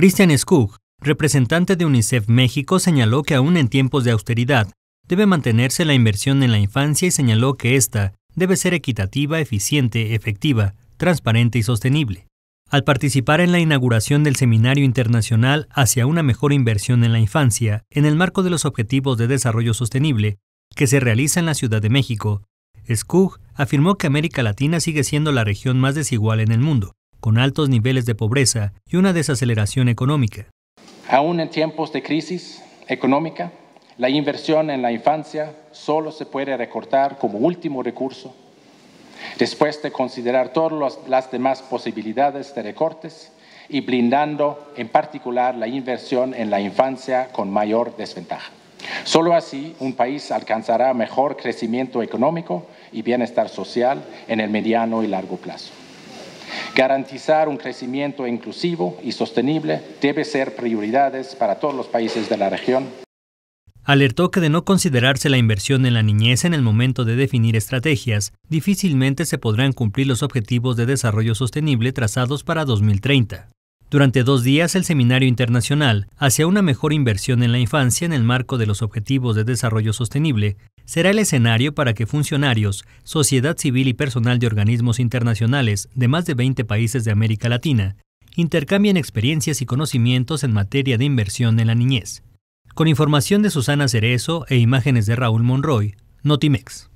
Christian Skug, representante de UNICEF México, señaló que aún en tiempos de austeridad debe mantenerse la inversión en la infancia y señaló que esta debe ser equitativa, eficiente, efectiva, transparente y sostenible. Al participar en la inauguración del Seminario Internacional hacia una mejor inversión en la infancia, en el marco de los Objetivos de Desarrollo Sostenible, que se realiza en la Ciudad de México, Skug afirmó que América Latina sigue siendo la región más desigual en el mundo, con altos niveles de pobreza y una desaceleración económica. Aún en tiempos de crisis económica, la inversión en la infancia solo se puede recortar como último recurso. Después de considerar todas las demás posibilidades de recortes, y blindando en particular la inversión en la infancia con mayor desventaja. Solo así un país alcanzará mejor crecimiento económico y bienestar social en el mediano y largo plazo. Garantizar un crecimiento inclusivo y sostenible debe ser prioridades para todos los países de la región. Alertó que de no considerarse la inversión en la niñez en el momento de definir estrategias, difícilmente se podrán cumplir los objetivos de desarrollo sostenible trazados para 2030. Durante dos días, el Seminario Internacional hacia una mejor inversión en la infancia en el marco de los Objetivos de Desarrollo Sostenible será el escenario para que funcionarios, sociedad civil y personal de organismos internacionales de más de 20 países de América Latina intercambien experiencias y conocimientos en materia de inversión en la niñez. Con información de Susana Cerezo e imágenes de Raúl Monroy, Notimex.